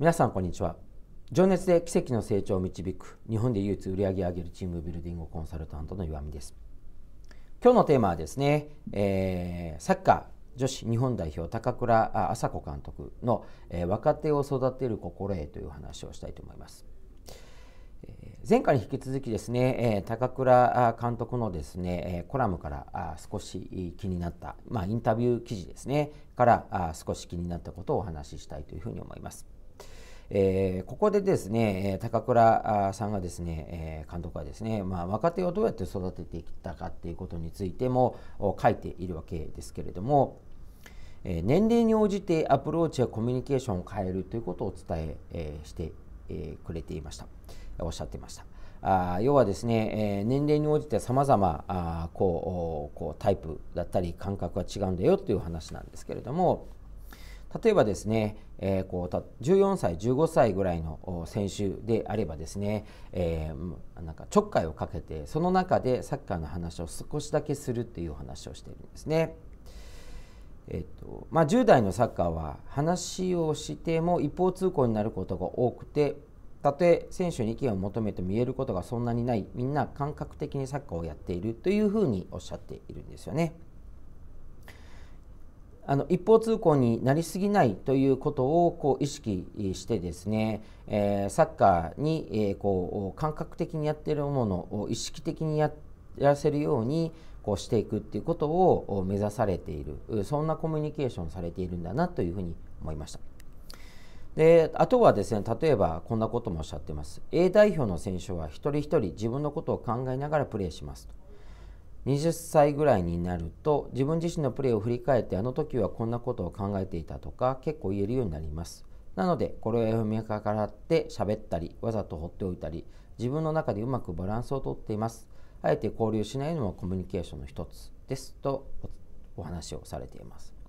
皆さんこんにちは情熱で奇跡の成長を導く日本で唯一売り上げ上げるチームビルディングコンサルタントの岩見です今日のテーマはですね、えー、サッカー女子日本代表高倉麻子監督の、えー、若手を育てる心得という話をしたいと思います、えー、前回に引き続きですね、え高倉監督のですねコラムからあ少し気になった、まあ、インタビュー記事ですねからあ少し気になったことをお話ししたいというふうに思います。えー、ここでですね高倉さんがですね、え監督はですね、まあ、若手をどうやって育ててきたかということについても書いているわけですけれども、え年齢に応じてアプローチやコミュニケーションを変えるということをお伝ええしてくれていましたおっしゃっていましたあ要はですね、え年齢に応じてさまざまこうタイプだったり感覚が違うんだよという話なんですけれども例えばですね、えー、こう14歳15歳ぐらいの選手であればですね、えー、なんかちょっかいをかけてその中でサッカーの話を少しだけするっていう話をしているんですね。えっとまあ、10代のサッカーは話をしても一方通行になることが多くてたとえ選手に意見を求めて見えることがそんなにないみんな感覚的にサッカーをやっているというふうにおっしゃっているんですよね。あの一方通行になりすぎないということをこう意識してですね、えー、サッカーに、えー、こう感覚的にやってるものを意識的にやらせるようにこうしていくっていうことを目指されているそんなコミュニケーションされているんだなというふうに思いました。であとはですね例えばこんなこともおっしゃってます A 代表の選手は一人一人自分のことを考えながらプレーしますと20歳ぐらいになると自分自身のプレーを振り返ってあの時はこんなことを考えていたとか結構言えるようになりますなのでこれを見計らって喋ったりわざと放っておいたり自分の中でうまくバランスをとっていますあえて交流しないのもコミュニケーションの一つですとお話をされています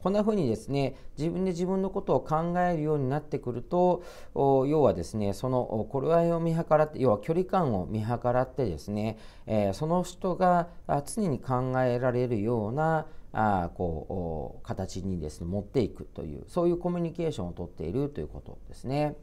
こんな風にですね自分で自分のことを考えるようになってくると要はですねその頃合いを見計らって要は距離感を見計らってですね、えー、その人が常に考えられるようなあこう形にですね持っていくというそういうコミュニケーションをとっているということですね。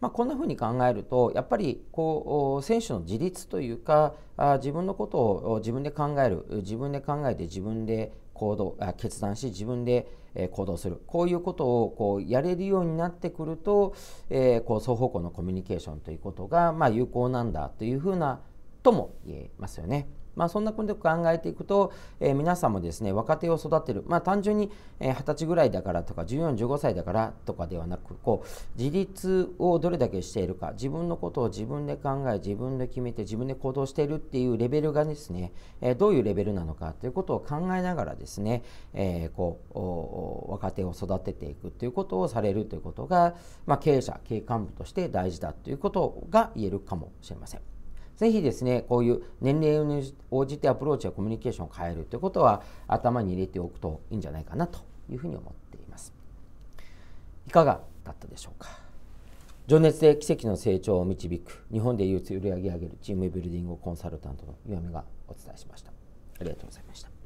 まあ、こんなふうに考えるとやっぱりこう選手の自立というかあ自分のことを自分で考える自分で考えて自分で行動決断し自分で行動するこういうことをこうやれるようになってくると、えー、こう双方向のコミュニケーションということが、まあ、有効なんだというふうなとも言えますよね。まあ、そんなことで考えていくと、えー、皆さんもですね若手を育てる、まあ、単純に二十歳ぐらいだからとか1415歳だからとかではなくこう自立をどれだけしているか自分のことを自分で考え自分で決めて自分で行動しているっていうレベルがですね、えー、どういうレベルなのかということを考えながらですね、えー、こう若手を育てていくということをされるということが、まあ、経営者経営幹部として大事だということが言えるかもしれません。ぜひですねこういう年齢に応じてアプローチやコミュニケーションを変えるということは頭に入れておくといいんじゃないかなというふうに思っていますいかがだったでしょうか情熱で奇跡の成長を導く日本で唯一売り上げ上げるチームビルディングコンサルタントの岩見がお伝えしましたありがとうございました